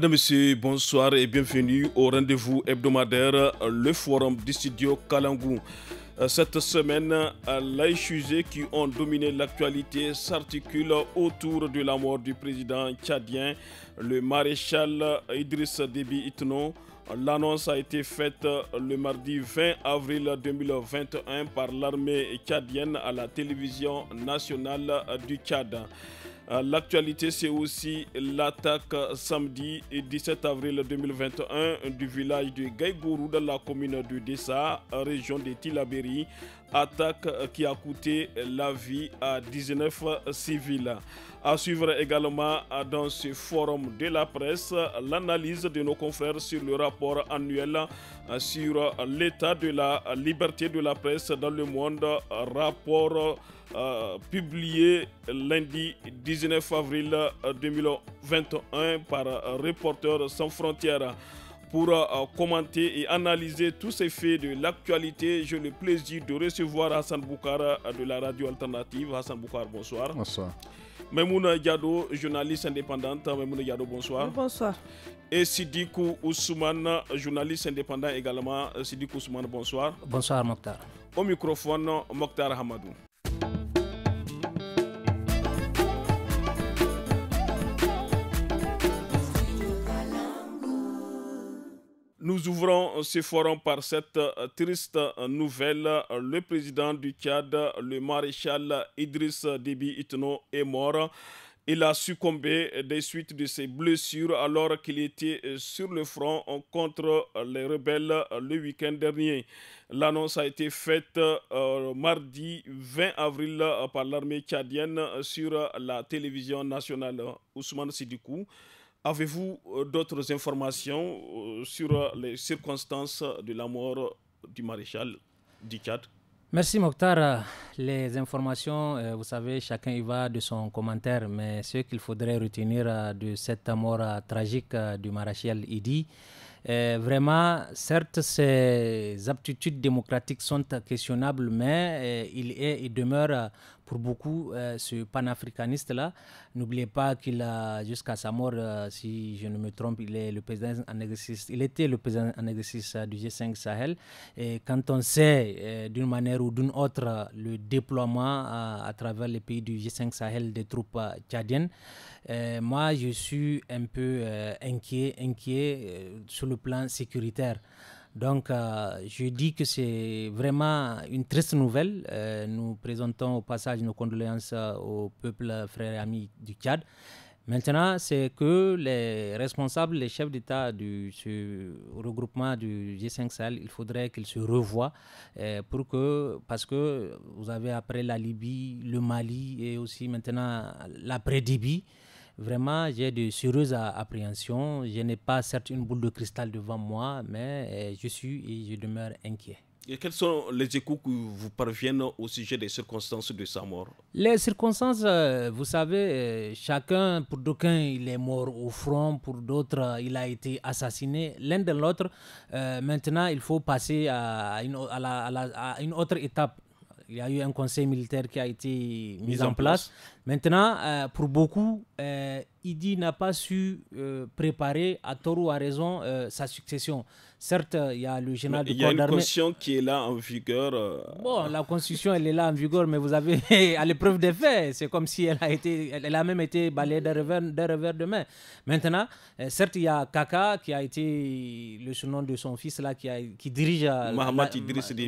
Madame, Monsieur, bonsoir et bienvenue au rendez-vous hebdomadaire, le forum du studio Kalangou. Euh, cette semaine, euh, les sujets qui ont dominé l'actualité s'articulent autour de la mort du président tchadien, le maréchal Idriss Déby Itno. L'annonce a été faite euh, le mardi 20 avril 2021 par l'armée tchadienne à la télévision nationale du Tchad. Euh, l'actualité, c'est aussi l'attaque samedi 17 avril 2021 du village de Gaïgourou dans la commune de Dessa, région de Tilaberi, attaque euh, qui a coûté euh, la vie à 19 civils. À suivre également euh, dans ce forum de la presse l'analyse de nos confrères sur le rapport annuel sur l'état de la liberté de la presse dans le monde, rapport publié lundi 19 avril 2021 par Reporters sans frontières pour euh, commenter et analyser tous ces faits de l'actualité. J'ai le plaisir de recevoir Hassan Boukara euh, de la radio alternative. Hassan Boukara, bonsoir. Bonsoir. Memouna Yado, journaliste indépendante. Memouna Yado, bonsoir. Bonsoir. Et Sidikou Ousmane, journaliste indépendant également. Euh, Sidikou Ousmane, bonsoir. Bonsoir, Mokhtar. Au microphone, Mokhtar Hamadou. Nous ouvrons ce forum par cette euh, triste euh, nouvelle. Le président du Tchad, le maréchal Idriss Déby Itno, est mort. Il a succombé des suites de ses blessures alors qu'il était euh, sur le front contre les rebelles le week-end dernier. L'annonce a été faite mardi 20 avril par l'armée tchadienne sur la télévision nationale Ousmane Sidikou. Avez-vous euh, d'autres informations euh, sur euh, les circonstances de la mort du maréchal Dikad Merci Mokhtar. Les informations, vous savez, chacun y va de son commentaire, mais ce qu'il faudrait retenir de cette mort tragique du maréchal Idi, vraiment, certes, ses aptitudes démocratiques sont questionnables, mais il est et demeure pour beaucoup, euh, ce panafricaniste-là, n'oubliez pas qu'il a, jusqu'à sa mort, euh, si je ne me trompe, il est le président en il était le président en exercice euh, du G5 Sahel. Et quand on sait d'une manière ou d'une autre le déploiement à travers les pays du G5 Sahel des troupes tchadiennes, moi je suis un peu inquiet, inquiet sur le plan sécuritaire. Donc, euh, je dis que c'est vraiment une triste nouvelle. Euh, nous présentons au passage nos condoléances euh, au peuple frère et ami du Tchad. Maintenant, c'est que les responsables, les chefs d'État du regroupement du G5 Sahel, il faudrait qu'ils se revoient pour que, parce que vous avez après la Libye, le Mali et aussi maintenant l'après-Libye. Vraiment, j'ai de sérieuses appréhensions. Je n'ai pas certes une boule de cristal devant moi, mais euh, je suis et je demeure inquiet. Et quels sont les échos qui vous parviennent au sujet des circonstances de sa mort Les circonstances, euh, vous savez, euh, chacun, pour d'aucuns, il est mort au front, pour d'autres, il a été assassiné. L'un de l'autre, maintenant, il faut passer à une, à une autre étape il y a eu un conseil militaire qui a été mis, en, place. Maintenant, euh, pour beaucoup, euh, Idi n'a pas su euh, préparer à tort ou à raison euh, sa succession. Certes, il y a le général de Il y a une constitution qui est là en vigueur. Bon, la constitution, elle est là en vigueur, mais vous avez à l'épreuve des faits. C'est comme si elle a, été, elle a même été balayée d'un revers, revers, de main. Maintenant, certes, il y a Kaka qui a été le surnom de son fils là, qui, dirige. Mohamed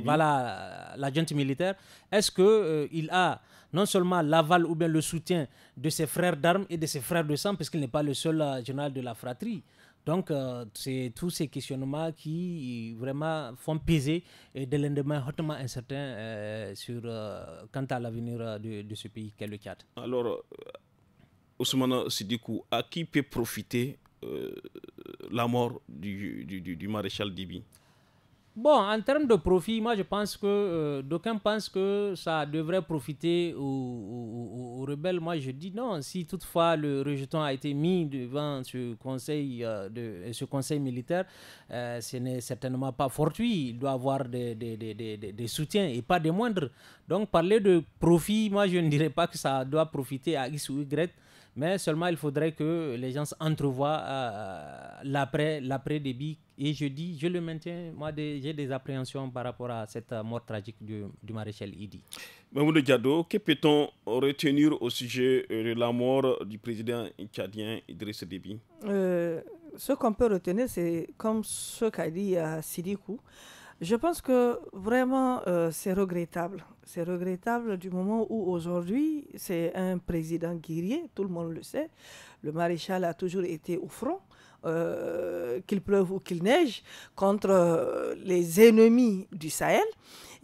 Voilà, l'agent militaire. Est-ce qu'il il a non seulement l'aval ou bien le soutien de ses frères d'armes et de ses frères de sang, parce qu'il n'est pas le seul euh, général de la fratrie. Donc, euh, c'est tous ces questionnements qui vraiment font peser euh, de l'endemain hautement incertain sur, quant à l'avenir de, ce pays qu'est le Tchad. Alors, Ousmane Sidikou, à qui peut profiter la mort du, du maréchal Dibi Bon, en termes de profit, moi je pense que euh, d'aucuns pensent que ça devrait profiter aux, rebelles. Moi je dis non. Si toutefois le rejeton a été mis devant ce conseil, euh, de, euh, ce conseil militaire, euh, ce n'est certainement pas fortuit. Il doit avoir des, des, des, des, soutiens et pas des moindres. Donc parler de profit, moi je ne dirais pas que ça doit profiter à X ou Y. Mais seulement, il faudrait que les gens entrevoient euh, l'après-débit. Et je dis, je le maintiens, moi, j'ai des appréhensions par rapport à cette euh, mort tragique du, du maréchal Idi. Mamoudou Diado, que peut-on retenir au sujet euh, de la mort du président tchadien Idriss Déby Ce qu'on peut retenir, c'est comme ce qu'a dit à Sidikou. Je pense que vraiment, euh, c'est regrettable. C'est regrettable du moment où aujourd'hui, c'est un président guerrier, tout le monde le sait. Le maréchal a toujours été au front. Euh, qu'il pleuve ou qu'il neige, contre euh, les ennemis du Sahel.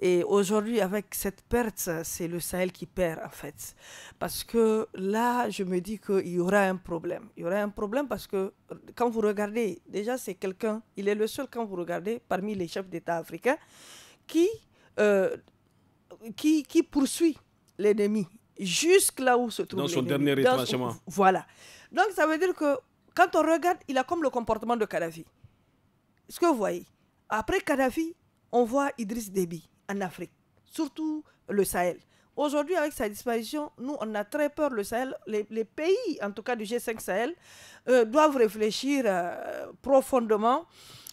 Et aujourd'hui, avec cette perte, c'est le Sahel qui perd, en fait. Parce que là, je me dis qu'il y aura un problème. Il y aura un problème parce que quand vous regardez, déjà, c'est quelqu'un, il est le seul, quand vous regardez, parmi les chefs d'État africains, qui, euh, qui, poursuit l'ennemi jusque là où se trouve Dans son dernier retranchement. Voilà. Donc, ça veut dire que quand on regarde, il a comme le comportement de Kadhafi. Ce que vous voyez, après Kadhafi, on voit Idriss Déby en Afrique, surtout le Sahel. Aujourd'hui, avec sa disparition, nous, on a très peur, le Sahel, les, pays, en tout cas du G5 Sahel, euh, doivent réfléchir euh, profondément.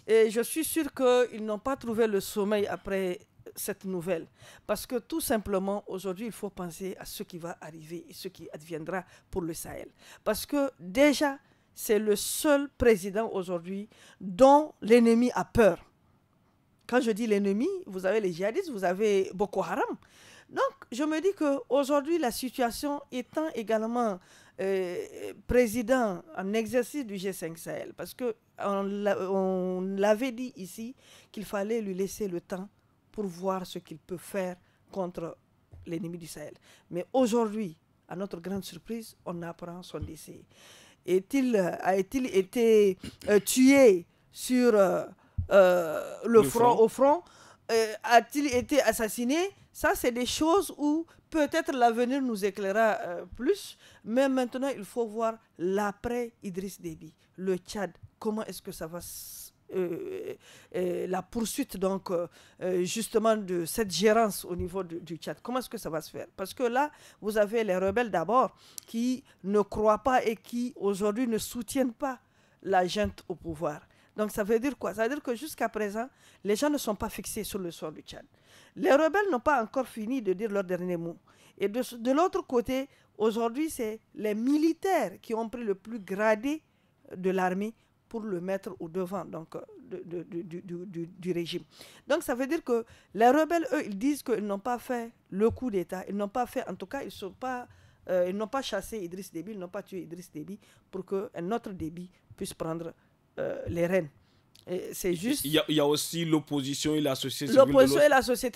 Et je suis sûr qu'ils n'ont pas trouvé le sommeil après cette nouvelle. Parce que tout simplement, aujourd'hui, il faut penser à ce qui va arriver et ce qui adviendra pour le Sahel. Parce que déjà, c'est le seul président aujourd'hui dont l'ennemi a peur. Quand je dis l'ennemi, vous avez les djihadistes, vous avez Boko Haram. Donc, je me dis que aujourd'hui, la situation étant également euh, président en exercice du G5 Sahel, parce que qu'on l'avait dit ici qu'il fallait lui laisser le temps pour voir ce qu'il peut faire contre l'ennemi du Sahel. Mais aujourd'hui, à notre grande surprise, on apprend son décès il a euh, a-t-il été euh, tué sur euh, le, front, au front A-t-il été assassiné Ça, c'est des choses où peut-être l'avenir nous éclairera plus, mais maintenant, il faut voir l'après Idriss Déby, le Tchad. Comment est-ce que ça va se euh, euh, euh, la poursuite donc justement de cette gérance au niveau du, Tchad Comment est-ce que ça va se faire Parce que là, vous avez les rebelles d'abord qui ne croient pas et qui aujourd'hui ne soutiennent pas la gente au pouvoir. Donc ça veut dire quoi Ça veut dire que jusqu'à présent, les gens ne sont pas fixés sur le sort du Tchad. Les rebelles n'ont pas encore fini de dire leur dernier mot. Et de l'autre côté, aujourd'hui, c'est les militaires qui ont pris le plus gradé de l'armée pour le mettre au devant donc, euh, de, du, régime. Donc ça veut dire que les rebelles, eux, ils disent qu'ils n'ont pas fait le coup d'État. Ils n'ont pas fait, en tout cas, ils sont pas... Euh, ils n'ont pas chassé Idriss Déby, ils n'ont pas tué Idriss Déby pour que un autre Déby puisse prendre euh, les rênes. C'est juste. Il y, a, aussi l'opposition et la société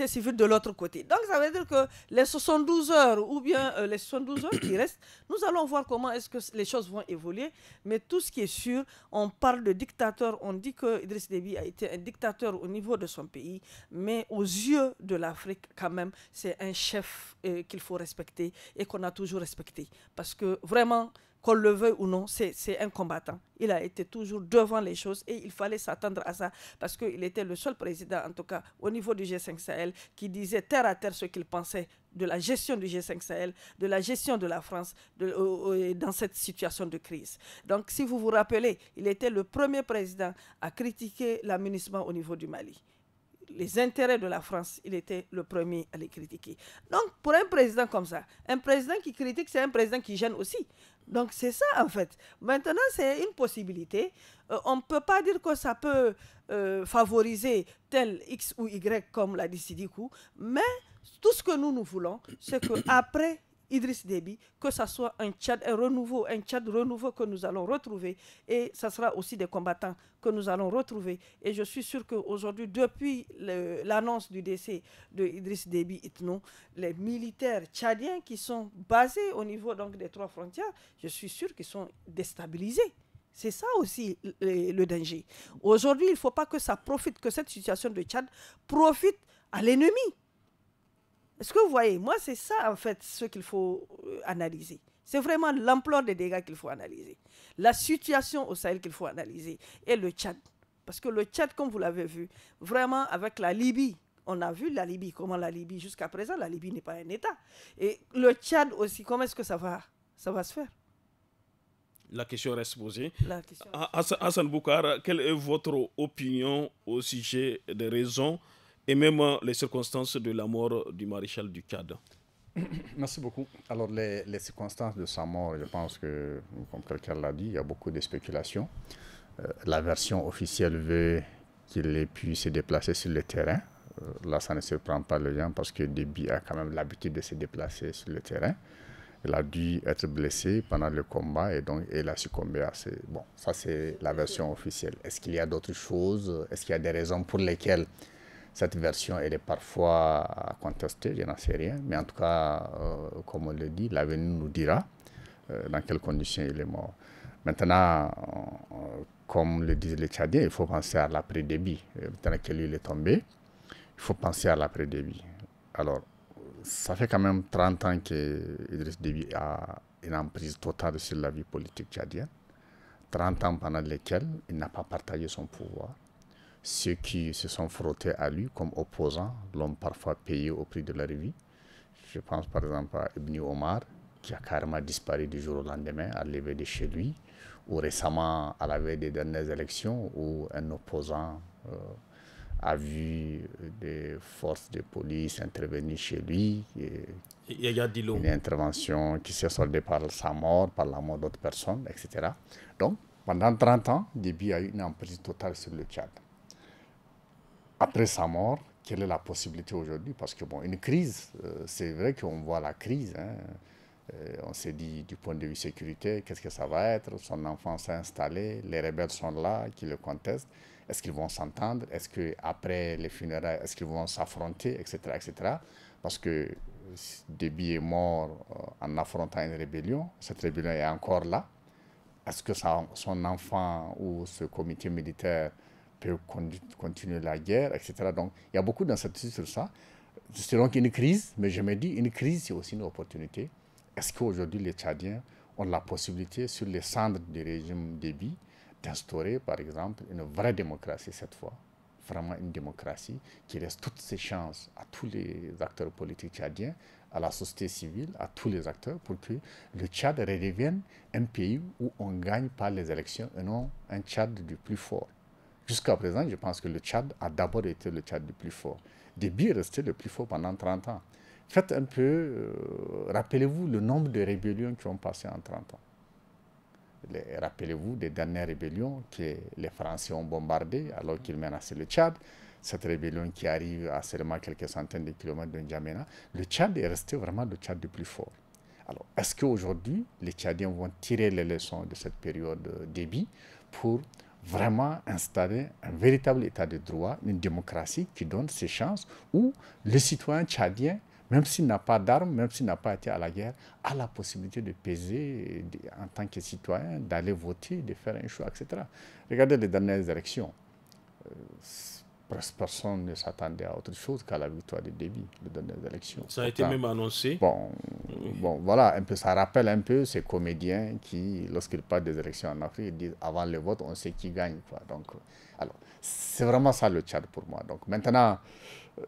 civile. de l'autre côté. Donc ça veut dire que les 72 heures ou bien euh, les 72 heures qui restent, nous allons voir comment est-ce que les choses vont évoluer. Mais tout ce qui est sûr, on parle de dictateur, on dit que Idriss Déby a été un dictateur au niveau de son pays, mais aux yeux de l'Afrique quand même, c'est un chef euh, qu'il faut respecter et qu'on a toujours respecté. Parce que vraiment, qu'on le veuille ou non, c'est un combattant. Il a été toujours devant les choses et il fallait s'attendre à ça parce qu'il était le seul président, en tout cas au niveau du G5 Sahel, qui disait terre à terre ce qu'il pensait de la gestion du G5 Sahel, de la gestion de la France dans cette situation de crise. Donc si vous vous rappelez, il était le premier président à critiquer l'amunissement au niveau du Mali les intérêts de la France, il était le premier à les critiquer. Donc, pour un président comme ça, un président qui critique, c'est un président qui gêne aussi. Donc, c'est ça, en fait. Maintenant, c'est une possibilité. Euh, on ne peut pas dire que ça peut euh, favoriser tel X ou Y, comme l'a dit Sidikou, mais tout ce que nous, nous voulons, c'est qu'après Idriss Déby, que ça soit un Tchad, un renouveau, un Tchad renouveau que nous allons retrouver. Et ça sera aussi des combattants que nous allons retrouver. Et je suis sûr qu'aujourd'hui, depuis l'annonce du décès de Idriss Déby Itno, les militaires tchadiens qui sont basés au niveau donc, des trois frontières, je suis sûr qu'ils sont déstabilisés. C'est ça aussi le, danger. Aujourd'hui, il ne faut pas que ça profite, que cette situation de Tchad profite à l'ennemi. Est-ce que vous voyez Moi, c'est ça, en fait, ce qu'il faut euh, analyser. C'est vraiment l'ampleur des dégâts qu'il faut analyser. La situation au Sahel qu'il faut analyser. Et le Tchad. Parce que le Tchad, comme vous l'avez vu, vraiment avec la Libye, on a vu la Libye, comment la Libye, jusqu'à présent, la Libye n'est pas un État. Et le Tchad aussi, comment est-ce que ça va, ça va se faire la question reste posée. Ah, Hassan Boukar, quelle est votre opinion au sujet des raisons et même les circonstances de la mort du maréchal du Merci beaucoup. Alors, les, circonstances de sa mort, je pense que, comme quelqu'un l'a dit, il y a beaucoup de spéculations. Euh, la version officielle veut qu'il ait pu se déplacer sur le terrain. Euh, là, ça ne surprend pas les gens parce que Déby a quand même l'habitude de se déplacer sur le terrain. Il a dû être blessé pendant le combat et donc il a succombé à ses... Bon, ça c'est la version officielle. Est-ce qu'il y a d'autres choses Est-ce qu'il y a des raisons pour lesquelles cette version, elle est parfois contestée, je n'en sais rien. Mais en tout cas, euh, comme on le dit, l'avenir nous dira euh, dans quelles conditions il est mort. Maintenant, euh, comme le disent les Tchadiens, il faut penser à l'après-débit. Maintenant il est tombé, il faut penser à l'après-débit. Alors, ça fait quand même 30 ans qu'Idriss Déby a une emprise totale sur la vie politique tchadienne. 30 ans pendant lesquels il n'a pas partagé son pouvoir ceux qui se sont frottés à lui comme opposants l'ont parfois payé au prix de leur vie. Je pense par exemple à Ibn Omar, qui a carrément disparu du jour au lendemain, à de chez lui, ou récemment, à la veille des dernières élections, où un opposant euh, a vu des forces de police intervenir chez lui. a une intervention qui s'est soldée par sa mort, par la mort d'autres personnes, etc. Donc, pendant 30 ans, Déby a eu une emprise totale sur le Tchad après sa mort, quelle est la possibilité aujourd'hui Parce que, bon, une crise, euh, c'est vrai qu'on voit la crise. Hein. Euh, on s'est dit, du point de vue sécurité, qu'est-ce que ça va être Son enfant s'est installé, les rebelles sont là, qui le contestent. Est-ce qu'ils vont s'entendre Est-ce qu'après les funérailles, est-ce qu'ils vont s'affronter, etc., etc. Parce que Déby est mort euh, en affrontant une rébellion. Cette rébellion est encore là. Est-ce que son enfant ou ce comité militaire peut continuer la guerre, etc. Donc, il y a beaucoup d'incertitudes sur ça. C'est donc une crise, mais je me dis, une crise, c'est aussi une opportunité. Est-ce qu'aujourd'hui, les Tchadiens ont la possibilité, sur les cendres du régime Déby, d'instaurer, par exemple, une vraie démocratie cette fois Vraiment une démocratie qui laisse toutes ses chances à tous les acteurs politiques tchadiens, à la société civile, à tous les acteurs, pour que le Tchad redevienne un pays où on gagne par les élections et non un Tchad du plus fort. Jusqu'à présent, je pense que le Tchad a d'abord été le Tchad le plus fort. Déby est resté le plus fort pendant 30 ans. Faites un peu, euh, rappelez-vous le nombre de rébellions qui ont passé en 30 ans. Rappelez-vous des dernières rébellions que les Français ont bombardées alors qu'ils menaçaient le Tchad. Cette rébellion qui arrive à seulement quelques centaines de kilomètres de N'Djamena. Le Tchad est resté vraiment le Tchad le plus fort. Alors, est-ce qu'aujourd'hui, les Tchadiens vont tirer les leçons de cette période débit pour vraiment installer un véritable état de droit, une démocratie qui donne ses chances, où le citoyen tchadien, même s'il n'a pas d'armes, même s'il n'a pas été à la guerre, a la possibilité de peser en tant que citoyen, d'aller voter, de faire un choix, etc. Regardez les dernières élections. Euh, personne ne s'attendait à autre chose qu'à la victoire de Déby les dernières élections. Ça a été même annoncé. Bon, bon, voilà, un peu, ça rappelle un peu ces comédiens qui, lorsqu'ils parlent des élections en Afrique, disent avant le vote, on sait qui gagne. Quoi. Donc, euh, alors, c'est vraiment ça le Tchad pour moi. Donc, maintenant, euh,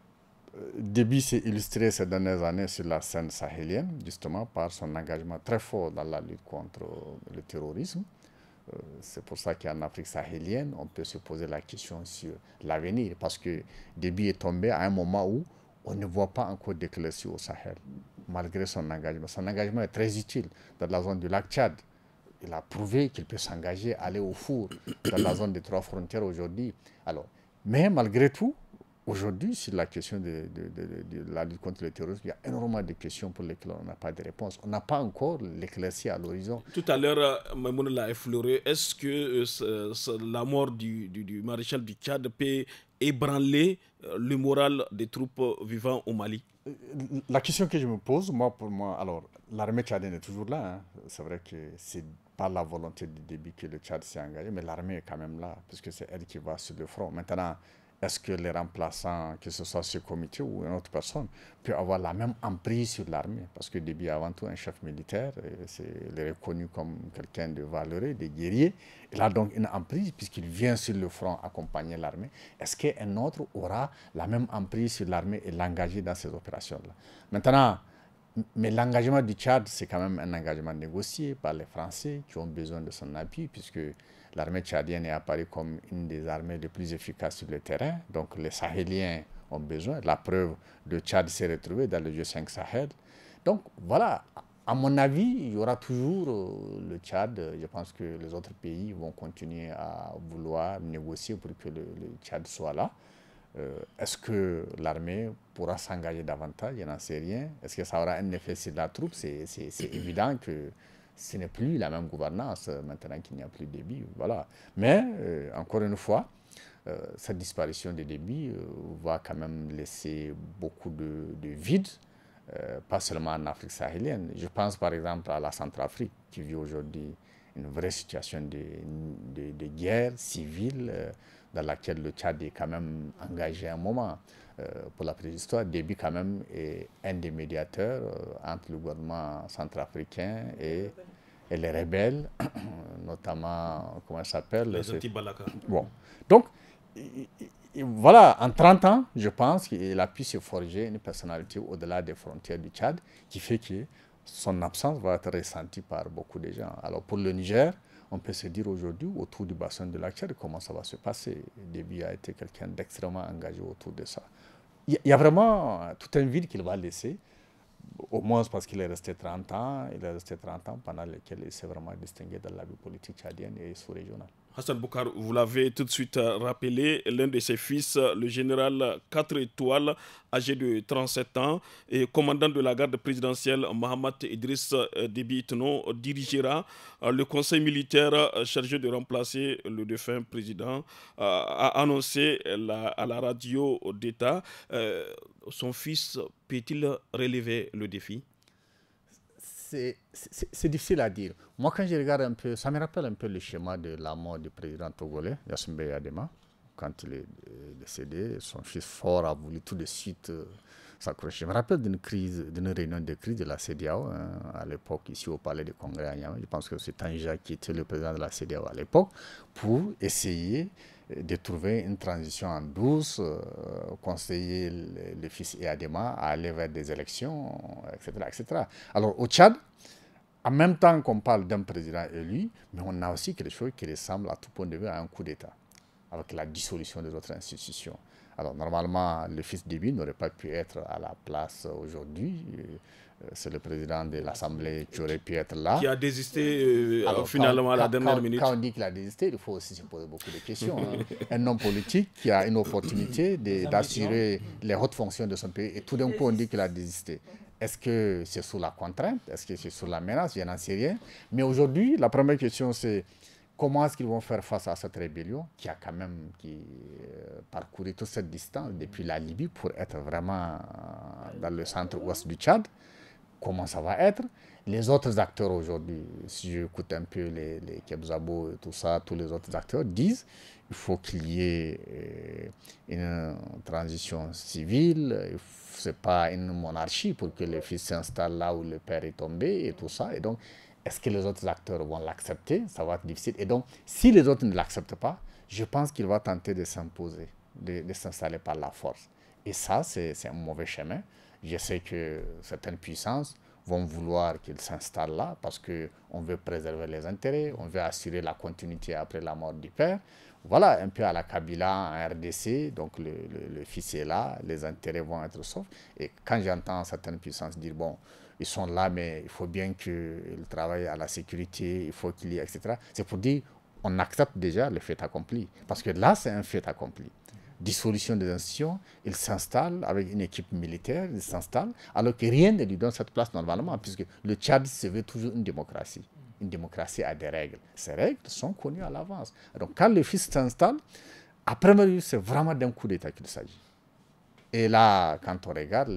Déby s'est illustré ces dernières années sur la scène sahélienne, justement par son engagement très fort dans la lutte contre le terrorisme. Euh, c'est pour ça qu'en Afrique sahélienne, on peut se poser la question sur l'avenir, parce que débit est tombé à un moment où on ne voit pas encore d'éclaircie au Sahel, malgré son engagement. Son engagement est très utile dans la zone du lac Tchad. Il a prouvé qu'il peut s'engager, aller au four dans la zone des trois frontières aujourd'hui. Alors, mais malgré tout, Aujourd'hui, sur la question de, la lutte contre le terrorisme, il y a énormément de questions pour lesquelles on n'a pas de réponse. On n'a pas encore l'éclaircie à l'horizon. Tout à l'heure, euh, Mamoun l'a effleuré. Est-ce que euh, la mort du, maréchal du Tchad peut ébranler euh, le moral des troupes vivant au Mali La question que je me pose, moi, pour moi, alors, l'armée tchadienne est toujours là. Hein. C'est vrai que c'est pas la volonté du début que le Tchad s'est engagé, mais l'armée est quand même là, puisque c'est elle qui va sur le front. Maintenant, est-ce que les remplaçants, que ce soit ce comité ou une autre personne, peut avoir la même emprise sur l'armée Parce que est avant tout, un chef militaire, euh, il est reconnu comme quelqu'un de valoré, de guerrier. Il a donc une emprise puisqu'il vient sur le front accompagner l'armée. Est-ce qu'un autre aura la même emprise sur l'armée et l'engager dans ces opérations-là Maintenant, mais l'engagement du Tchad, c'est quand même un engagement négocié par les Français qui ont besoin de son appui puisque L'armée tchadienne est apparue comme une des armées les plus efficaces sur le terrain. Donc les Sahéliens ont besoin. La preuve, le Tchad s'est retrouvé dans le jeu 5 Sahel. Donc voilà, à mon avis, il y aura toujours euh, le Tchad. Je pense que les autres pays vont continuer à vouloir négocier pour que le, Tchad soit là. Euh, est-ce que l'armée pourra s'engager davantage Je n'en sais rien. Est-ce que ça aura un effet sur la troupe C'est évident que ce n'est plus la même gouvernance euh, maintenant qu'il n'y a plus de débit. Voilà. Mais, euh, encore une fois, euh, cette disparition des débits va quand même laisser beaucoup de, vide, pas seulement en Afrique sahélienne. Je pense par exemple à la Centrafrique qui vit aujourd'hui une vraie situation de guerre civile dans laquelle le Tchad est quand même engagé un moment. Euh, pour la préhistoire d'histoire. Déby quand même est un des médiateurs euh, entre le gouvernement centrafricain et, les rebelles, notamment, comment ça s'appelle Les Bon. Donc, voilà, en 30 ans, je pense qu'il a pu se forger une personnalité au-delà des frontières du Tchad, qui fait que son absence va être ressentie par beaucoup de gens. Alors, pour le Niger, on peut se dire aujourd'hui, autour du bassin de la comment ça va se passer. Déby a été quelqu'un d'extrêmement engagé autour de ça. Il y a vraiment tout un vide qu'il va laisser, au moins parce qu'il est resté 30 ans, il est resté 30 ans pendant lesquels il s'est vraiment distingué dans la vie politique tchadienne et sous-régionale. Hassan Boukar, vous l'avez tout de suite euh, rappelé, l'un de ses fils, euh, le général 4 étoiles, âgé de 37 ans, et commandant de la garde présidentielle Mohamed Idriss euh, Debitno, dirigera le conseil militaire chargé de remplacer le défunt président, a annoncé à la radio d'État. Son fils peut-il relever le défi c'est difficile à dire. Moi, quand je regarde un peu, ça me rappelle un peu le schéma de la mort du président togolais, Yassimbe Yadema, quand il est euh, décédé. Son fils fort a voulu tout de suite euh, s'accrocher. Je me rappelle d'une crise, d'une réunion de crise de la CDAO, hein, à l'époque, ici au Palais des Congrès Je pense que c'est Tanja qui était le président de la CDAO à l'époque, pour essayer de trouver une transition en douce, euh, conseiller le, fils fils Eadema à aller vers des élections, etc., euh, etc. Alors au Tchad, en même temps qu'on parle d'un président élu, mais on a aussi quelque chose qui ressemble à tout point de vue à un coup d'État, avec la dissolution de autres institution. Alors normalement, le fils début n'aurait pas pu être à la place euh, aujourd'hui. Euh, c'est le président de l'Assemblée qui aurait pu être là. Qui a désisté euh, euh, finalement à la dernière minute. Quand on dit qu'il a désisté, il faut aussi se poser beaucoup de questions. Hein. un homme politique qui a une opportunité d'assurer les hautes fonctions de son pays et tout d'un coup on dit qu'il a désisté. Est-ce que c'est sous la contrainte Est-ce que c'est sous la menace Je n'en sais rien. Mais aujourd'hui, la première question c'est comment est-ce qu'ils vont faire face à cette rébellion qui a quand même qui, parcouru toute cette distance depuis la Libye pour être vraiment dans le centre-ouest du Tchad comment ça va être. Les autres acteurs aujourd'hui, si j'écoute un peu les, les Kebzabo et tout ça, tous les autres acteurs disent il faut qu'il y ait euh, une transition civile, c'est pas une monarchie pour que le fils s'installe là où le père est tombé et tout ça. Et donc, est-ce que les autres acteurs vont l'accepter Ça va être difficile. Et donc, si les autres ne l'acceptent pas, je pense qu'il va tenter de s'imposer, de s'installer par la force. Et ça, c'est un mauvais chemin. Je sais que certaines puissances vont vouloir qu'ils s'installent là parce qu'on veut préserver les intérêts, on veut assurer la continuité après la mort du père. Voilà, un peu à la Kabila, en RDC, donc le, le fils est là, les intérêts vont être saufs. Et quand j'entends certaines puissances dire, bon, ils sont là, mais il faut bien qu'ils travaillent à la sécurité, il faut qu'il y ait, etc., c'est pour dire, on accepte déjà le fait accompli. Parce que là, c'est un fait accompli dissolution des institutions, il s'installe avec une équipe militaire, il s'installe, alors que rien ne lui donne cette place normalement, puisque le Tchad se veut toujours une démocratie. Une démocratie a des règles. Ces règles sont connues à l'avance. Donc quand le fils s'installe, après c'est vraiment d'un coup d'État qu'il s'agit. Et là, quand on regarde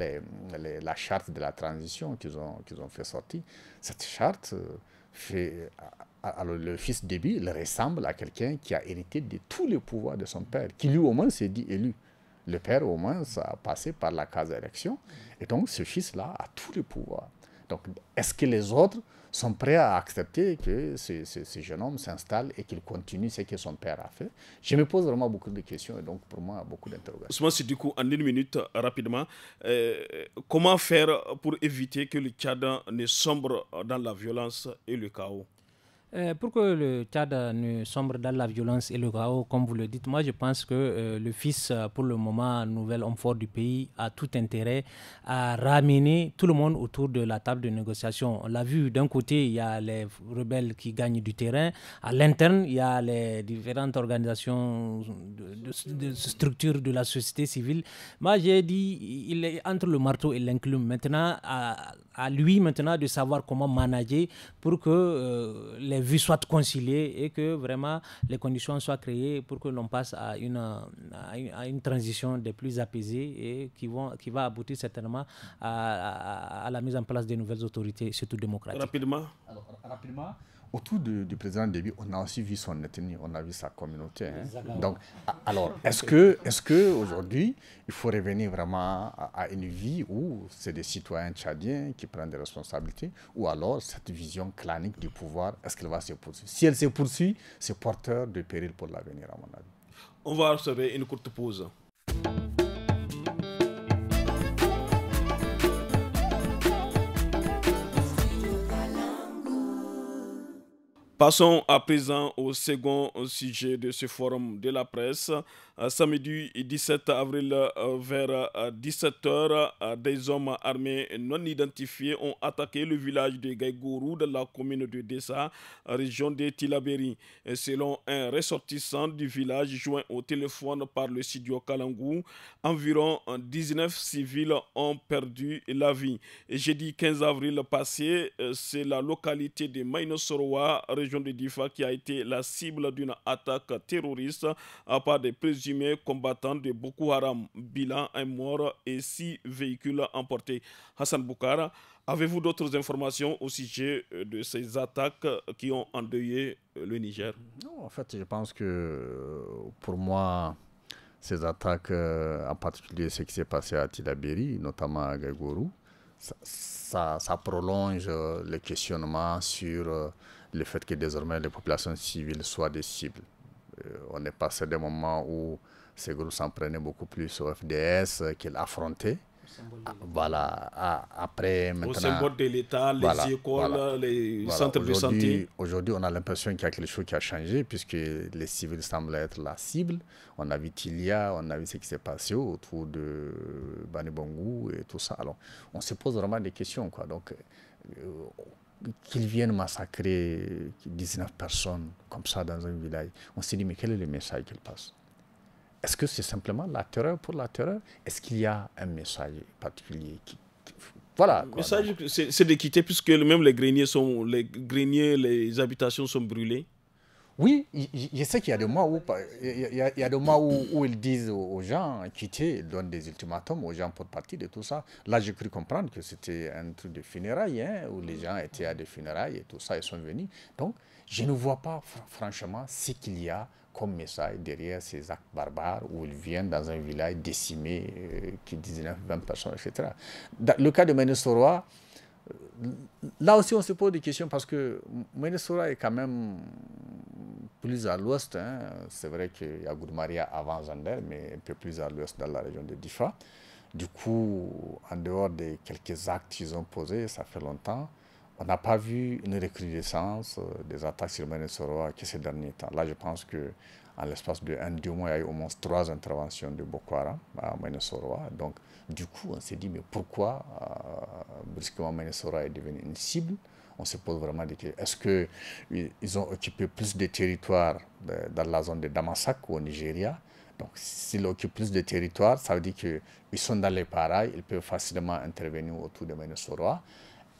la charte de la transition qu'ils ont fait sortir, cette charte euh, fait alors le fils Déby, ressemble à quelqu'un qui a hérité de tous les pouvoirs de son père, qui lui au moins s'est dit élu. Le père au moins a passé par la case d'élection, et donc ce fils-là a tous les pouvoirs. Donc est-ce que les autres sont prêts à accepter que ce, jeune homme s'installe et qu'il continue ce que son père a fait Je me pose vraiment beaucoup de questions et donc pour moi beaucoup d'interrogations. c'est du coup en une minute euh, rapidement, euh, comment faire pour éviter que le Tchad ne sombre dans la violence et le chaos euh, pour que le Tchad ne sombre dans la violence et le chaos, comme vous le dites, moi je pense que euh, le fils, euh, pour le moment, nouvel homme fort du pays, a tout intérêt à ramener tout le monde autour de la table de négociation. On l'a vu, d'un côté, il y a les rebelles qui gagnent du terrain, à l'interne, il y a les différentes organisations, de, structures de la société civile. Moi j'ai dit, il est entre le marteau et l'enclume. Maintenant, à, lui maintenant de savoir comment manager pour que les vues soit conciliées et que vraiment les conditions soient créées pour que l'on passe à une, à une, transition des plus apaisées et qui, vont, qui va aboutir certainement à, à, la mise en place des nouvelles autorités, surtout démocratiques. rapidement autour du, du, président Déby, on a aussi vu son ethnie, on a vu sa communauté. Hein. Donc, alors, est-ce que, est-ce que aujourd'hui, il faut revenir vraiment à, à une vie où c'est des citoyens tchadiens qui prennent des responsabilités, ou alors cette vision clanique du pouvoir, est-ce qu'elle va se poursuivre Si elle se poursuit, c'est porteur de péril pour l'avenir, à mon avis. On va recevoir une courte pause. Passons à présent au second sujet de ce forum de la presse. Euh, samedi 17 avril euh, vers 17h, euh, des hommes armés non identifiés ont attaqué le village de Gaïgourou dans la commune de Dessa, région de Tilaberi. Selon un ressortissant du village joint au téléphone par le studio Kalangou, environ 19 civils ont perdu la vie. Jeudi 15 avril passé, c'est la localité de Mainosoroa, région de Difa qui a été la cible d'une attaque terroriste à part des présumés combattants de Boko Haram. Bilan, un mort et six véhicules emportés. Hassan Boukara, avez-vous d'autres informations au sujet euh, de ces attaques qui ont endeuillé euh, le Niger Non, en fait, je pense que euh, pour moi, ces attaques, en particulier ce qui s'est passé à Tillabéri, notamment à Gagourou, ça, ça, prolonge le questionnement sur le fait que désormais les populations civiles soient des cibles. Euh, on est passé des moments où ces groupes s'en prenaient beaucoup plus au FDS qu'ils affrontaient. voilà, après maintenant. de l'État, les écoles, les centres de santé. Aujourd'hui, on a l'impression qu'il y a quelque chose qui a changé, puisque les civils semblent être la cible. On a vu Tilia, on a vu ce qui s'est passé autour de Banibongou et tout ça. Alors, on se pose vraiment des questions. Quoi. Donc, euh, qu'ils viennent massacrer 19 personnes comme ça dans un village. On s'est dit, mais quel est le message qu'ils passent Est-ce que c'est simplement la terreur pour la terreur Est-ce qu'il y a un message particulier qui... Voilà. le message, c'est de quitter puisque même les greniers, sont, les greniers, les habitations sont brûlées. Oui, je sais qu'il y a des mois où, il y a, mois où, ils disent aux gens hein, quitter, ils donnent des ultimatums aux gens pour partir de tout ça. Là, j'ai cru comprendre que c'était un truc de funérailles, hein, où les gens étaient à des funérailles et tout ça, ils sont venus. Donc, je ne vois pas franchement ce qu'il y a comme message derrière ces actes barbares où ils viennent dans un village décimé, euh, qui qui 19, 20 personnes, etc. Dans le cas de Ménesoroa, là aussi, on se pose des questions parce que Minnesota est quand même plus à l'ouest. Hein. C'est vrai qu'il y a Goudmaria avant Zander, mais un peu plus à l'ouest dans la région de Difa. Du coup, en dehors des quelques actes qu'ils ont posés, ça fait longtemps, on n'a pas vu une recrudescence euh, des attaques sur Minnesota que ces derniers temps. Là, je pense que en l'espace de un, deux mois, il y a eu au moins trois interventions de Boko Haram à Minnesota. Donc, du coup, on s'est dit, mais pourquoi euh, brusquement Manessora est devenu une cible on se pose vraiment des questions. Est-ce qu'ils ont occupé plus de territoires dans la zone de Damasak ou au Nigeria Donc, s'ils occupent plus de territoires, ça veut dire qu'ils sont dans les pareils, ils peuvent facilement intervenir autour de Ménosoroa.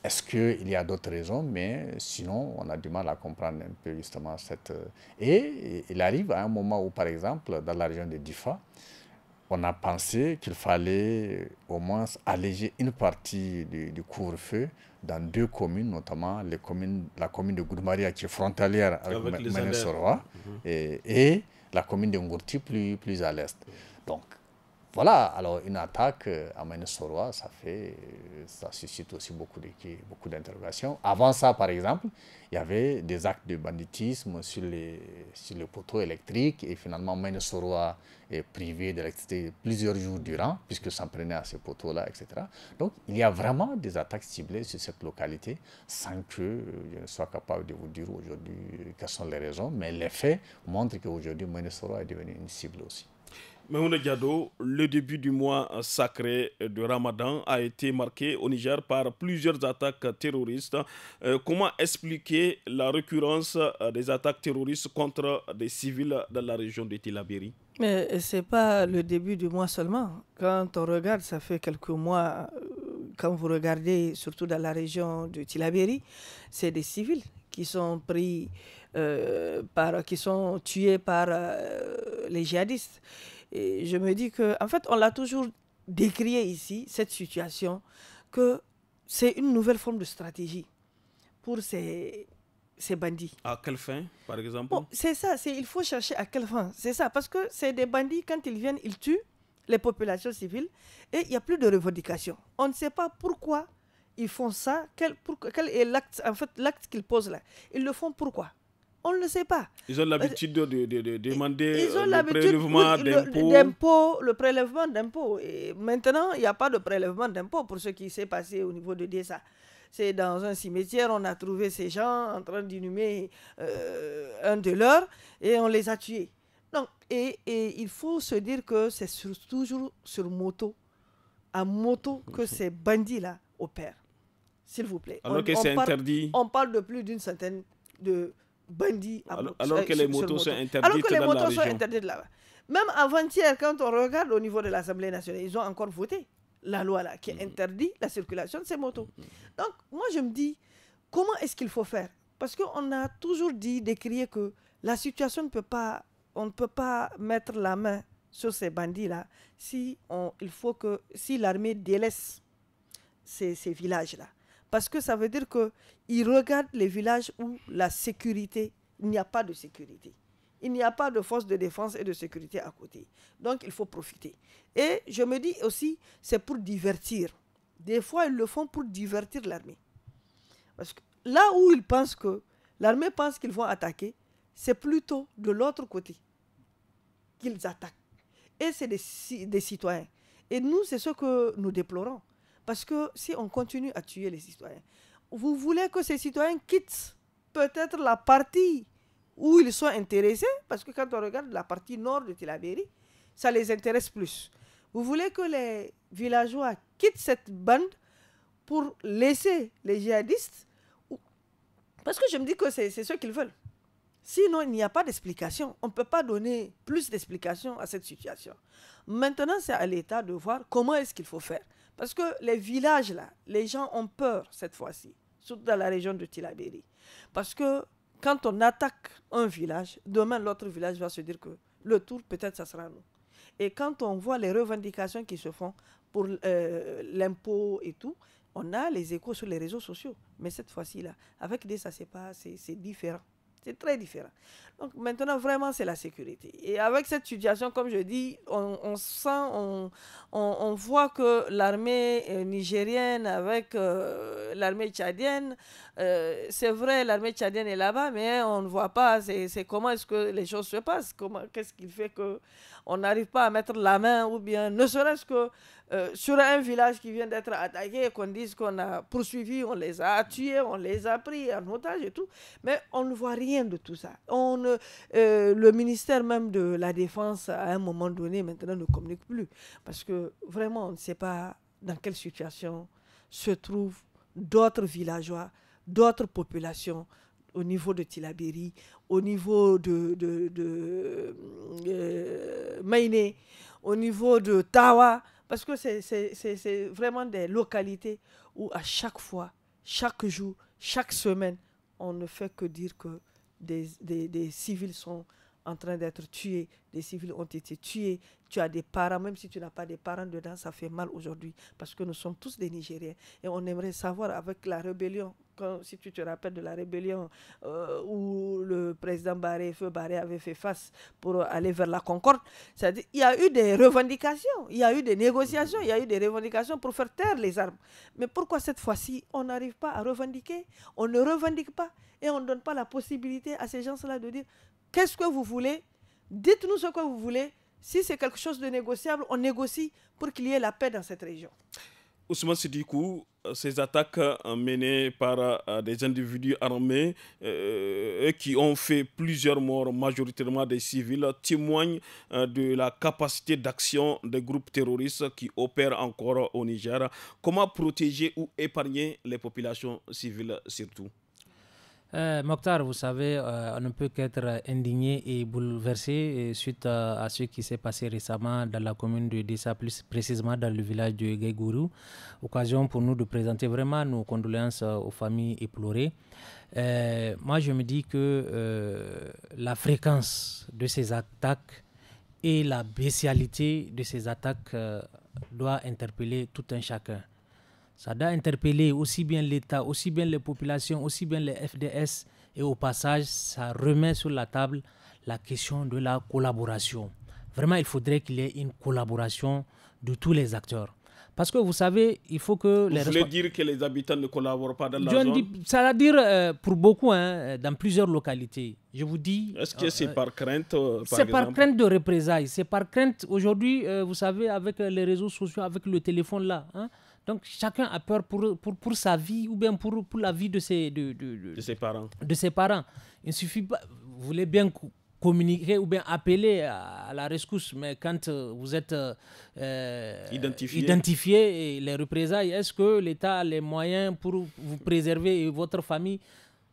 Est-ce qu'il y a d'autres raisons Mais sinon, on a du mal à comprendre un peu justement cette... Euh, et il arrive à un moment où, par exemple, dans la région de Difa, on a pensé qu'il fallait euh, au moins alléger une partie du, couvre-feu dans deux communes, notamment la commune de Goudmaria qui est frontalière avec, avec et, la commune de Ngourti plus, plus à l'est. Mm. Donc voilà, alors une attaque à euh, Manesoroa, ça, fait, euh, ça suscite aussi beaucoup, beaucoup d'interrogations. Avant ça, par exemple, il y avait des actes de banditisme sur les, poteaux électriques et finalement Manesoroa est privé d'électricité plusieurs jours durant puisque ça prenait à ces poteaux-là, etc. Donc il y a vraiment des attaques ciblées sur cette localité sans que euh, je ne sois capable de vous dire aujourd'hui quelles sont les raisons, mais les faits montrent qu'aujourd'hui Manesoroa est devenue une cible aussi. Mahouna Diado, le début du mois sacré de Ramadan a été marqué au Niger par plusieurs attaques terroristes. Euh, comment expliquer la récurrence euh, des attaques terroristes contre des civils dans la région de Tilaberi Mais ce n'est pas le début du mois seulement. Quand on regarde, ça fait quelques mois, euh, quand vous regardez surtout dans la région de Tilaberi, c'est des civils qui sont pris, par, qui sont tués par les djihadistes je me dis que, en fait, on l'a toujours décrié ici, cette situation, que c'est une nouvelle forme de stratégie pour ces, bandits. À quelle fin, par exemple C'est ça, il faut chercher à quelle fin. C'est ça, parce que c'est des bandits, quand ils viennent, ils tuent les populations civiles et il n'y a plus de revendication. On ne sait pas pourquoi ils font ça, quel, quel est l'acte en fait, l'acte qu'ils posent là. Ils le font pourquoi on ne sait pas. Ils ont l'habitude de, de, de, demander euh, le prélèvement d'impôts. Le, prélèvement d'impôts. Maintenant, il n'y a pas de prélèvement d'impôts pour ce qui s'est passé au niveau de DSA. E c'est dans un cimetière, on a trouvé ces gens en train d'inhumer euh, un de leurs et on les a tués. Donc, et, il faut se dire que c'est toujours sur moto, à moto, que ces bandits-là opèrent. S'il vous plaît. Alors que c'est interdit. On parle de plus d'une centaine de, euh, alors, que les motos sont interdites alors là-bas. Même avant-hier, quand on regarde au niveau de l'Assemblée nationale, ils ont encore voté la loi là qui mm. interdit la circulation de ces motos. Mm. Donc moi je me dis comment est-ce qu'il faut faire Parce qu'on a toujours dit décrié que la situation ne peut pas, on ne peut pas mettre la main sur ces bandits là si on, il faut que si l'armée délaisse ces, ces villages là. Parce que ça veut dire qu'ils regardent les villages où la sécurité, il n'y a pas de sécurité. Il n'y a pas de force de défense et de sécurité à côté. Donc, il faut profiter. Et je me dis aussi, c'est pour divertir. Des fois, ils le font pour divertir l'armée. Parce que là où ils pensent que l'armée pense qu'ils vont attaquer, c'est plutôt de l'autre côté qu'ils attaquent. Et c'est des citoyens. Et nous, c'est ce que nous déplorons. Parce que si on continue à tuer les citoyens, vous voulez que ces citoyens quittent peut-être la partie où ils sont intéressés, parce que quand on regarde la partie nord de Tilaberi, ça les intéresse plus. Vous voulez que les villageois quittent cette bande pour laisser les djihadistes Parce que je me dis que c'est ce qu'ils veulent. Sinon, il n'y a pas d'explication. On ne peut pas donner plus d'explications à cette situation. Maintenant, c'est à l'État de voir comment est-ce qu'il faut faire. Parce que les villages, là, les gens ont peur cette fois-ci, surtout dans la région de Tilaberi. Parce que quand on attaque un village, demain l'autre village va se dire que le tour, peut-être, ça sera nous. Et quand on voit les revendications qui se font pour euh, l'impôt et tout, on a les échos sur les réseaux sociaux. Mais cette fois-ci, là, avec des ça, c'est pas, c'est différent. C'est très différent. Donc maintenant, vraiment, c'est la sécurité. Et avec cette situation, comme je dis, on, on sent, on, on, on voit que l'armée euh, nigérienne avec euh, l'armée tchadienne, euh, c'est vrai, l'armée tchadienne est là-bas, mais on ne voit pas c'est, comment est-ce que les choses se passent, comment, qu'est-ce qui fait qu'on n'arrive pas à mettre la main, ou bien ne serait-ce que euh, sur un village qui vient d'être attaqué, qu'on dise qu'on a poursuivi, on les a tués, on les a pris en otage et tout. Mais on ne voit rien de tout ça. On, euh, le ministère même de la Défense, à un moment donné, maintenant, ne communique plus. Parce que vraiment, on ne sait pas dans quelle situation se trouvent d'autres villageois, d'autres populations au niveau de Tilabiri, au niveau de, de, euh, au niveau de Tawa. Parce que c'est vraiment des localités où à chaque fois, chaque jour, chaque semaine, on ne fait que dire que des, des, des civils sont en train d'être tués, des civils ont été tués, tu as des parents, même si tu n'as pas des parents dedans, ça fait mal aujourd'hui, parce que nous sommes tous des Nigériens. Et on aimerait savoir, avec la rébellion, si tu te rappelles de la rébellion euh, où le président Barré, Feu Baré, avait fait face pour aller vers la concorde, cest à il y a eu des revendications, il y a eu des négociations, il y a eu des revendications pour faire taire les armes. Mais pourquoi cette fois-ci, on n'arrive pas à revendiquer, on ne revendique pas et on ne donne pas la possibilité à ces gens-là de dire Qu'est-ce que vous voulez Dites-nous ce que vous voulez. Si c'est quelque chose de négociable, on négocie pour qu'il y ait la paix dans cette région. Ousmane Sidikou, euh, ces attaques euh, menées par euh, des individus armés qui ont fait plusieurs morts, majoritairement des civils, témoignent de la capacité d'action des groupes terroristes qui opèrent encore au Niger. Comment protéger ou épargner les populations civiles surtout euh, Mokhtar, vous savez, euh, on ne peut qu'être indigné et bouleversé suite euh, à ce qui s'est passé récemment dans la commune de Dessa, plus précisément dans le village de Gaigourou. Occasion pour nous de présenter vraiment nos condoléances aux familles éplorées. moi, je me dis que la fréquence de ces attaques et la bestialité de ces attaques doit interpeller tout un chacun. Ça doit interpeller aussi bien l'État, aussi bien les populations, aussi bien les FDS. Et au passage, ça remet sur la table la question de la collaboration. Vraiment, il faudrait qu'il y ait une collaboration de tous les acteurs. Parce que vous savez, il faut que... Vous voulez dire que les habitants ne collaborent pas dans la zone Ça veut dire euh, pour beaucoup, hein, dans plusieurs localités. Je vous dis... Est-ce que c'est euh, par crainte euh, C'est par crainte de représailles. C'est par crainte, aujourd'hui, vous savez, avec les réseaux sociaux, avec le téléphone là, hein, donc chacun a peur pour, pour, pour sa vie ou bien pour, pour la vie de ses, de, de, de ses parents. De ses parents. Il suffit pas, vous voulez bien communiquer ou bien appeler à, la rescousse, mais quand euh, vous êtes euh, euh, identifié. et les représailles, est-ce que l'État a les moyens pour vous préserver et votre famille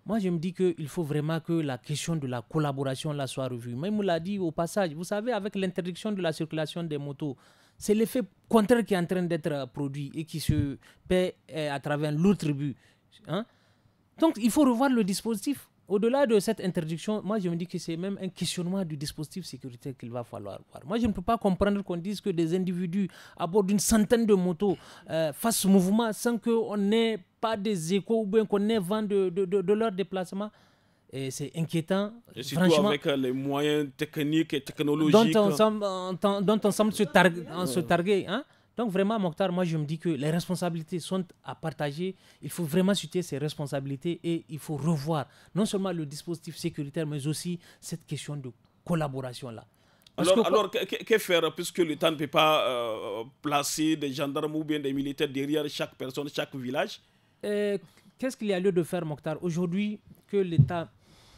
moi, je me dis qu'il faut vraiment que la question de la collaboration là soit revue. Même on l'a dit au passage, vous savez, avec l'interdiction de la circulation des motos, c'est l'effet contraire qui est en train d'être produit et qui se paie euh, à travers l'autre but. Hein. Donc il faut revoir le dispositif. Au-delà de cette interdiction, moi je me dis que c'est même un questionnement du dispositif sécuritaire qu'il va falloir voir. Moi je ne peux pas comprendre qu'on dise que des individus à bord d'une centaine de motos euh, fassent mouvement sans qu'on n'ait pas des échos ou bien qu'on ait vent de, de, de leur déplacement. Et c'est inquiétant. Et franchement, avec euh, les moyens techniques et technologiques. Euh. Euh, dont on semble, se, targuer. Hein. Donc vraiment, Mokhtar, moi je me dis que les responsabilités sont à partager. Il faut vraiment citer ces responsabilités et il faut revoir non seulement le dispositif sécuritaire, mais aussi cette question de collaboration-là. Alors, que, alors que, faire puisque l'État ne peut pas placer des gendarmes ou bien des militaires derrière chaque personne, chaque village Qu'est-ce qu'il y a lieu de faire, Mokhtar Aujourd'hui, que l'État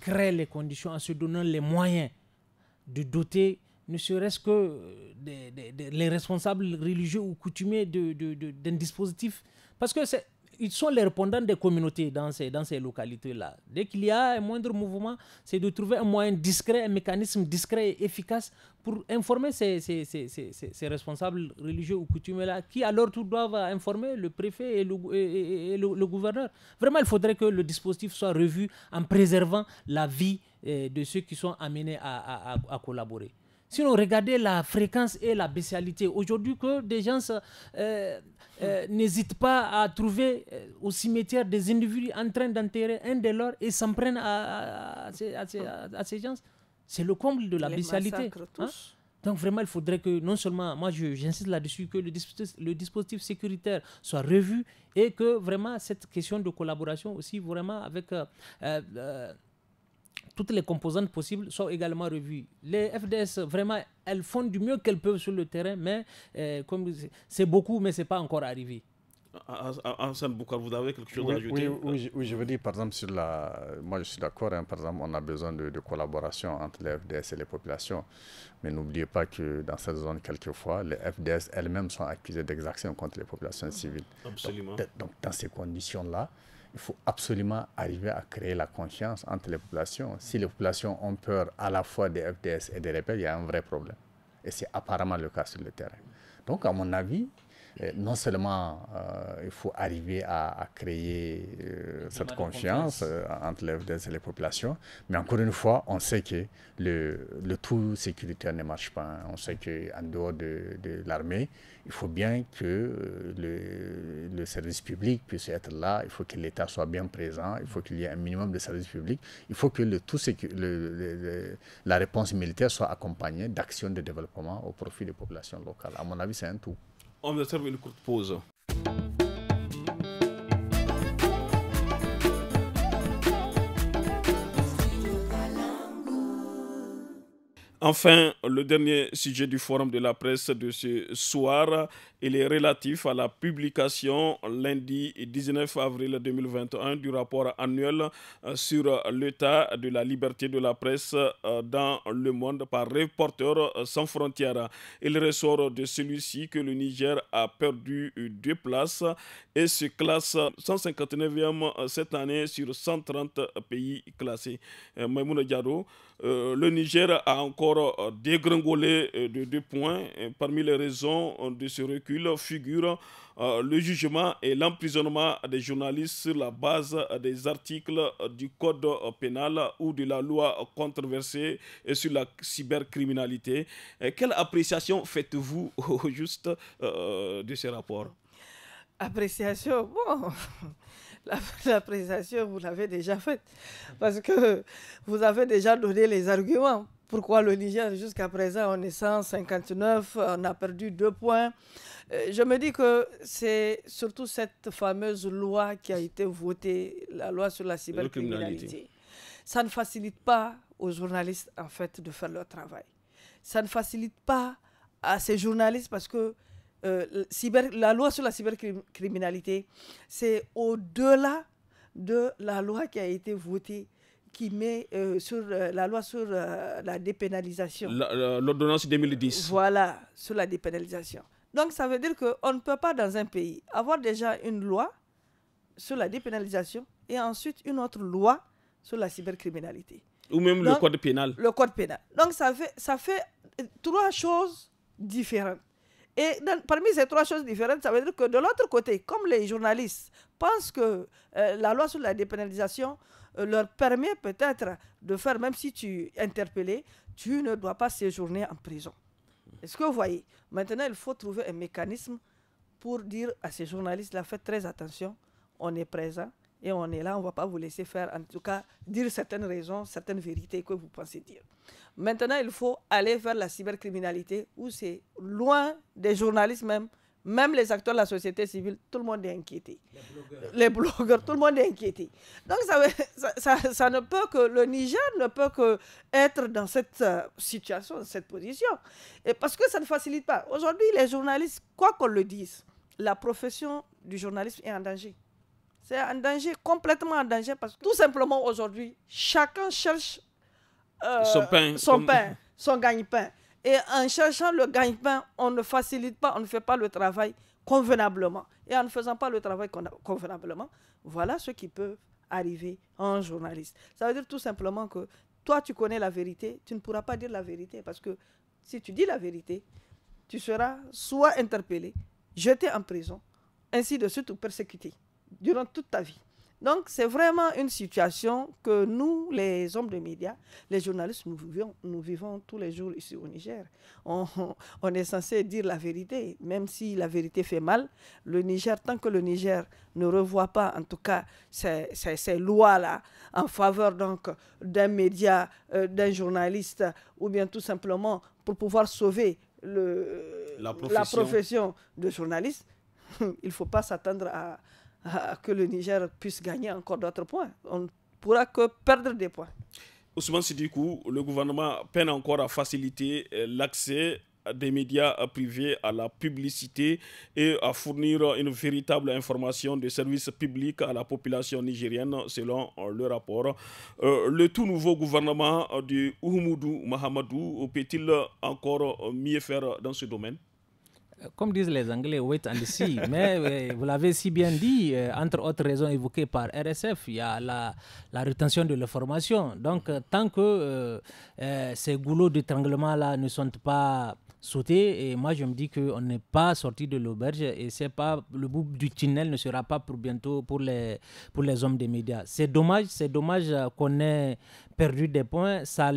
crée les conditions, en se donnant les moyens de doter, ne serait-ce que euh, les responsables religieux ou coutumiers d'un dispositif. Parce que c'est ils sont les répondants des communautés dans ces, dans ces localités-là. Dès qu'il y a un moindre mouvement, c'est de trouver un moyen discret, un mécanisme discret et efficace pour informer ces, ces, ces responsables religieux ou coutumiers-là, qui à leur tour doivent informer le préfet et, le, et, le, gouverneur. Vraiment, il faudrait que le dispositif soit revu en préservant la vie eh, de ceux qui sont amenés à, à, à, collaborer. Sinon, regardez la fréquence et la bestialité. Aujourd'hui, que des gens... Euh, euh, n'hésite pas à trouver euh, au cimetière des individus en train d'enterrer un de leurs et s'en prennent à, ces gens. C'est le comble de la Les hein. Donc vraiment, il faudrait que non seulement, moi j'insiste là-dessus, que le dispositif, le dispositif, sécuritaire soit revu et que vraiment cette question de collaboration aussi, vraiment avec... Euh, toutes les composantes possibles sont également revues. Les FDS, vraiment, elles font du mieux qu'elles peuvent sur le terrain, mais euh, comme c'est beaucoup, mais ce n'est pas encore arrivé. Ensemble, Boukar, vous avez quelque chose à ajouter oui, oui, je veux dire, par exemple, sur la... moi je suis d'accord, hein, par exemple, on a besoin de, collaboration entre les FDS et les populations. Mais n'oubliez pas que dans cette zone, quelquefois, les FDS elles-mêmes sont accusées d'exactions contre les populations civiles. Absolument. donc dans ces conditions-là, il faut absolument arriver à créer la confiance entre les populations. Si les populations ont peur à la fois des FDS et des rebelles, il y a un vrai problème. Et c'est apparemment le cas sur le terrain. Donc, à mon avis, non seulement euh, il faut arriver à, créer euh, cette confiance euh, entre les populations, mais encore une fois, on sait que le, tout sécuritaire ne marche pas. Hein. On sait qu'en dehors de, l'armée, il faut bien que le, service public puisse être là, il faut que l'État soit bien présent, il faut qu'il y ait un minimum de services publics, il faut que le, tout la réponse militaire soit accompagnée d'actions de développement au profit des populations locales. À mon avis, c'est un tout on observe une courte pause. Enfin, le dernier sujet du forum de la presse de ce soir il est relatif à la publication lundi 19 avril 2021 du rapport annuel euh, sur euh, l'état de la liberté de la presse euh, dans le monde par Reporters sans frontières. Il ressort de celui-ci que le Niger a perdu deux places et se classe 159e cette année sur 130 pays classés. Maimouna Diado, le Niger a encore dégringolé de deux points parmi les raisons de ce recul figure euh, le jugement et l'emprisonnement des journalistes sur la base des articles du Code pénal ou de la loi controversée sur la cybercriminalité. quelle appréciation faites-vous au juste euh, de ces rapports Appréciation, bon, l'appréciation, vous l'avez déjà faite, parce que vous avez déjà donné les arguments pourquoi le Niger, jusqu'à présent, on est 159, on a perdu deux points. Euh, je me dis que c'est surtout cette fameuse loi qui a été votée, la loi sur la cybercriminalité. Ça ne facilite pas aux journalistes, en fait, de faire leur travail. Ça ne facilite pas à ces journalistes parce que euh, la loi sur la cybercriminalité, c'est au-delà de la loi qui a été votée qui met euh, sur euh, la loi sur euh, la dépénalisation. L'ordonnance 2010. Voilà, sur la dépénalisation. Donc ça veut dire qu'on ne peut pas dans un pays avoir déjà une loi sur la dépénalisation et ensuite une autre loi sur la cybercriminalité. Ou même le code pénal. Le code pénal. Donc ça fait, ça fait trois choses différentes. Et parmi ces trois choses différentes, ça veut dire que de l'autre côté, comme les journalistes pensent que la loi sur la dépénalisation euh, leur permet peut-être de faire, même si tu es interpellé, tu ne dois pas séjourner en prison. Est-ce que vous voyez Maintenant, il faut trouver un mécanisme pour dire à ces journalistes, là, faites très attention, on est présent et on est là, on ne va pas vous laisser faire, en tout cas, dire certaines raisons, certaines vérités que vous pensez dire. Maintenant, il faut aller vers la cybercriminalité où c'est loin des journalistes même même les acteurs de la société civile, tout le monde est inquiété. Les blogueurs, tout le monde est inquiété. Donc ça, ne peut que, le Niger ne peut que être dans cette euh, situation, cette position. Et parce que ça ne facilite pas. Aujourd'hui, les journalistes, quoi qu'on le dise, la profession du journalisme est en danger. C'est en danger, complètement en danger, parce que tout simplement aujourd'hui, chacun cherche son euh, son, pain, son gagne-pain. Et en cherchant le gagne-pain, on ne facilite pas, on ne fait pas le travail convenablement. Et en ne faisant pas le travail convenablement, voilà ce qui peut arriver en journaliste. Ça veut dire tout simplement que toi, tu connais la vérité, tu ne pourras pas dire la vérité parce que si tu dis la vérité, tu seras soit interpellé, jeté en prison, ainsi de suite ou persécuté durant toute ta vie. Donc, c'est vraiment une situation que nous, les hommes de médias, les journalistes, nous vivons, nous vivons tous les jours ici au Niger. On, est censé dire la vérité, même si la vérité fait mal. Le Niger, tant que le Niger ne revoit pas, en tout cas, ces, lois-là en faveur donc d'un média, euh, d'un journaliste, ou bien tout simplement pour pouvoir sauver le, la, profession. la profession de journaliste, il ne faut pas s'attendre à, ah, que le Niger puisse gagner encore d'autres points. On ne pourra que perdre des points. Ousmane coup le gouvernement peine encore à faciliter euh, l'accès des médias euh, privés à la publicité et à fournir une véritable information de services publics à la population nigérienne selon euh, le rapport. le tout nouveau gouvernement de Oumoudou Mahamadou peut-il encore mieux faire dans ce domaine comme disent les Anglais, wait and see. Mais euh, vous l'avez si bien dit, euh, entre autres raisons évoquées par RSF, il y a la, la rétention de l'information. Donc, euh, tant que ces goulots d'étranglement-là ne sont pas sautés, et moi je me dis qu'on n'est pas sorti de l'auberge et c'est pas le bout du tunnel ne sera pas pour bientôt pour les, pour les hommes des médias. C'est dommage, c'est dommage qu'on ait perdu des points, ça,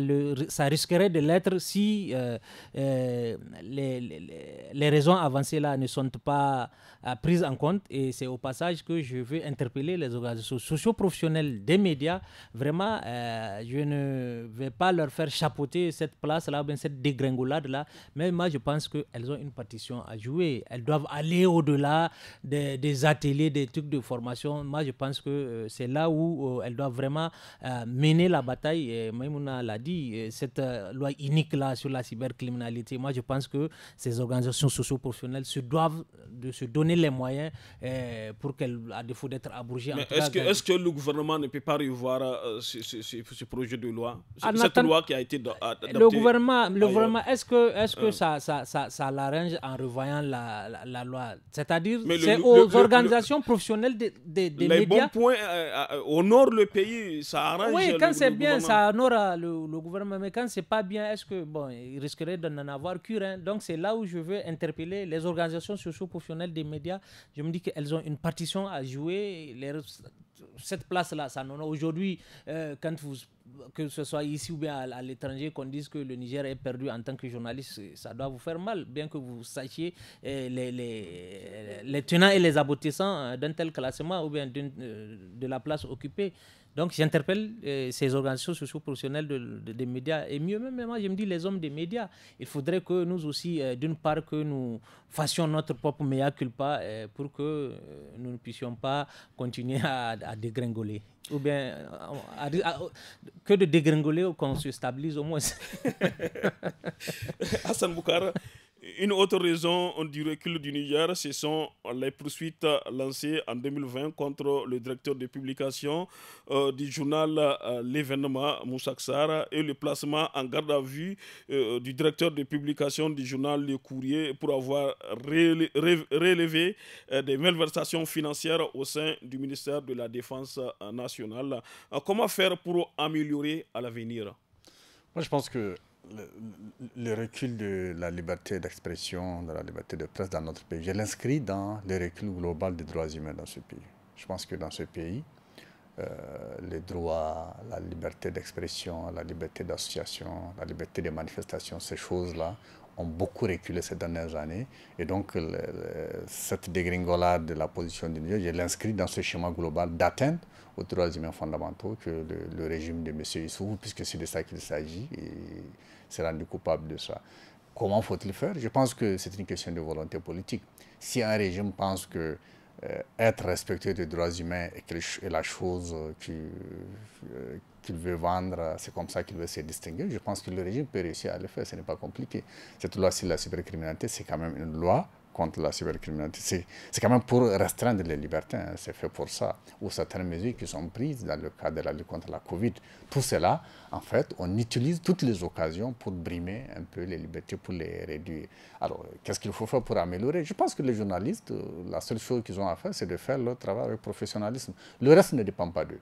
ça risquerait de l'être si euh, euh, les, raisons avancées là ne sont pas euh, prises en compte. Et c'est au passage que je veux interpeller les organisations socio-professionnelles des médias. Vraiment, je ne vais pas leur faire chapeauter cette place là, cette dégringolade là, mais moi je pense qu'elles ont une partition à jouer. Elles doivent aller au-delà des, des, ateliers, des trucs de formation. Moi je pense que c'est là où elles doivent vraiment mener la bataille et Maïmouna l'a dit, cette euh, loi unique-là sur la cybercriminalité, moi je pense que ces organisations socio-professionnelles se doivent de se donner les moyens pour qu'elles, à défaut d'être abrogées... est-ce que, est que, le gouvernement ne peut pas revoir euh, ce, projet de loi, ah, cette loi qui a été adoptée Le gouvernement, le est-ce que, est que hein. ça, ça, l'arrange en revoyant la, loi C'est-à-dire, c'est aux organisations professionnelles des, des, médias... Euh, au nord points le pays, ça arrange... Oui, quand c'est bien, ça n'aura le, le, gouvernement américain, c'est pas bien. Est-ce que bon, il risquerait de n'en avoir cure hein. Donc c'est là où je veux interpeller les organisations socio-professionnelles des médias. Je me dis qu'elles ont une partition à jouer. Les, cette place-là, ça a aujourd'hui euh, quand vous que ce soit ici ou bien à, l'étranger, qu'on dise que le Niger est perdu en tant que journaliste, ça doit vous faire mal, bien que vous sachiez euh, les, les, les, tenants et les aboutissants hein, d'un tel classement ou bien euh, de la place occupée. Donc j'interpelle euh, ces organisations socioprofessionnelles professionnelles des médias et mieux même moi je me dis les hommes des médias. Il faudrait que nous aussi euh, d'une part que nous fassions notre propre mea culpa euh, pour que nous ne puissions pas continuer à, dégringoler ou bien que de dégringoler ou qu'on se stabilise au moins. Hassan Boukara, une autre raison du recul du Niger, ce sont les poursuites lancées en 2020 contre le directeur de publication euh, du journal euh, l'Événement L'événement, Moussaksar, et le placement en garde à vue euh, du directeur de publication du journal Le Courrier pour avoir ré des malversations financières au sein du ministère de la Défense nationale. comment faire pour améliorer à l'avenir Moi, je pense que le, recul de la liberté d'expression, de la liberté de presse dans notre pays, je l'inscris dans le recul global des droits humains dans ce pays. Je pense que dans ce pays, euh, les droits, la liberté d'expression, la liberté d'association, la liberté de manifestation, ces choses-là ont beaucoup reculé ces dernières années. Et donc, cette dégringolade de la position du Niger, je l'inscris dans ce schéma global d'atteinte aux droits humains fondamentaux que le, régime de M. Issoufou, puisque c'est de ça qu'il s'agit, s'est rendu coupable de ça. Comment faut-il faire Je pense que c'est une question de volonté politique. Si un régime pense que euh, être respecté des droits humains est, la chose euh, euh, qu'il veut vendre, c'est comme ça qu'il veut se distinguer, je pense que le régime peut réussir à le faire, ce n'est pas compliqué. Cette loi sur la supercriminalité c'est quand même une loi contre la cybercriminalité. C'est quand même pour restreindre les libertés, hein. c'est fait pour ça. Ou certaines mesures qui sont prises dans le cadre de la lutte contre la Covid. Tout cela, en fait, on utilise toutes les occasions pour brimer un peu les libertés, pour les réduire. Alors, qu'est-ce qu'il faut faire pour améliorer Je pense que les journalistes, euh, la seule chose qu'ils ont à faire, c'est de faire leur travail avec professionnalisme. Le reste ne dépend pas d'eux.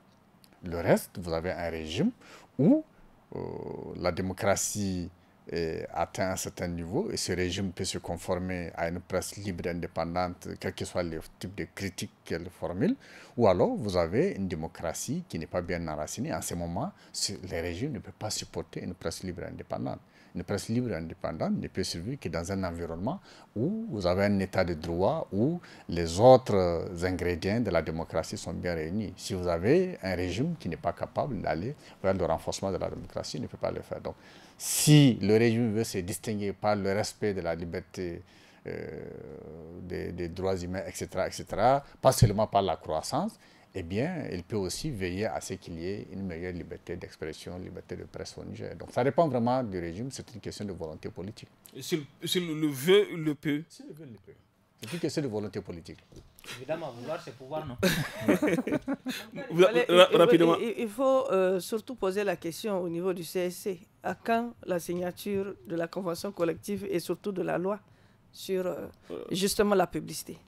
Le reste, vous avez un régime où euh, la démocratie atteint un certain niveau et ce régime peut se conformer à une presse libre et indépendante, quel que soit le type de critique qu'elle formule, ou alors vous avez une démocratie qui n'est pas bien enracinée. En ce moment, le régime ne peut pas supporter une presse libre et indépendante. Une presse libre et indépendante ne peut survivre que dans un environnement où vous avez un état de droit, où les autres euh, ingrédients de la démocratie sont bien réunis. Si vous avez un régime qui n'est pas capable d'aller vers le renforcement de la démocratie, il ne peut pas le faire. Donc, si le régime veut se distinguer par le respect de la liberté euh, des, droits humains, etc., etc., pas seulement par la croissance, eh bien, il peut aussi veiller à ce qu'il y ait une meilleure liberté d'expression, liberté de presse au Niger. Donc, ça dépend vraiment du régime, c'est une question de volonté politique. S'il le veut, le le veut, le peut. C'est une question de volonté politique. Évidemment, vouloir, c'est pouvoir, non Rapidement. Il faut euh, surtout poser la question au niveau du CSC. À quand la signature de la convention collective et surtout de la loi sur euh, euh. justement la publicité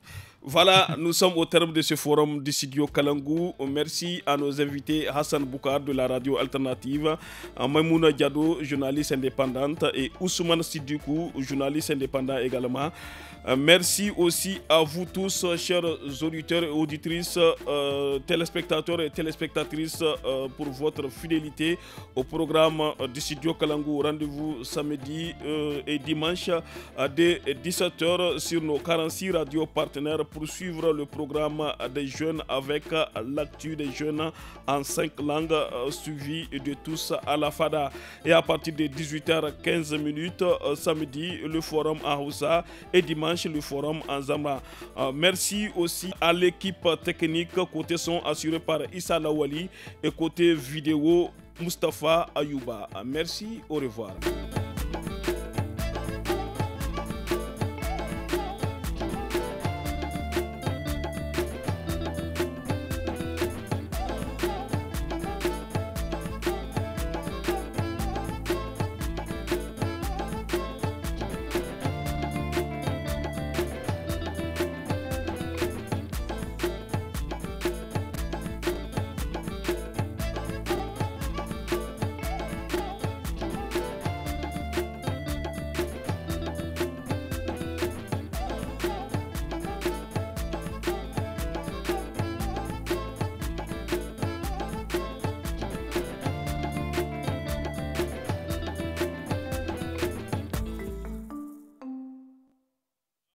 voilà, nous sommes au terme de ce forum d'Issidio Kalangou. Merci à nos invités Hassan Boukar de la radio alternative, Maimouna Diado, journaliste indépendante, et Ousmane Sidikou, journaliste indépendant également. Euh, merci aussi à vous tous, chers auditeurs et auditrices, euh, téléspectateurs et téléspectatrices, euh, pour votre fidélité au programme d'Issidio Kalangu. Kalangou. Rendez-vous samedi et dimanche à 17h sur nos 46 radios partenaires poursuivre le programme des jeunes avec l'actu des jeunes en cinq langues euh, suivi de tous à la FADA. Et à partir de 18h15 euh, samedi, le forum à Houssa et dimanche, le forum en Zama. Euh, merci aussi à l'équipe technique côté son assuré par Issa Lawali et côté vidéo Mustapha Ayouba. Merci, au revoir.